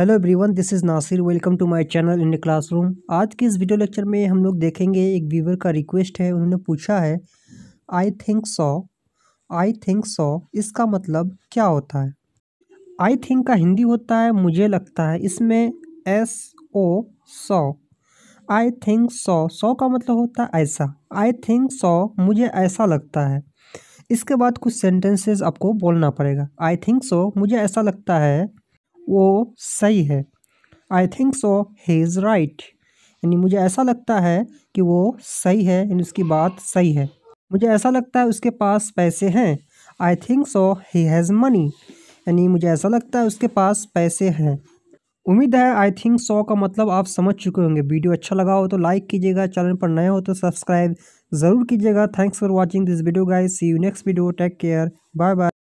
hello everyone this is Nasir welcome to my channel in classroom आज के इस video lecture में हम लोग देखेंगे एक व्यूवर का रिक्वेस्ट है उन्होंने पूछा है I think so I think सो इसका मतलब क्या होता है आई थिंक का हिंदी होता है मुझे लगता है इसमें एस ओ सौ आई थिंक सौ सौ का मतलब होता है ऐसा आई थिंक सौ मुझे ऐसा लगता है इसके बाद कुछ सेंटेंसेस आपको बोलना पड़ेगा आई थिंक सो मुझे ऐसा लगता है वो सही है I think so he is right यानी मुझे ऐसा लगता है कि वो सही है यानी उसकी बात सही है मुझे ऐसा लगता है उसके पास पैसे हैं I think so he has money यानी मुझे ऐसा लगता है उसके पास पैसे हैं उम्मीद है आई थिंक सो का मतलब आप समझ चुके होंगे वीडियो अच्छा लगा हो तो लाइक कीजिएगा चैनल पर नए हो तो सब्सक्राइब ज़रूर कीजिएगा thanks for watching this video guys see you next video take care bye bye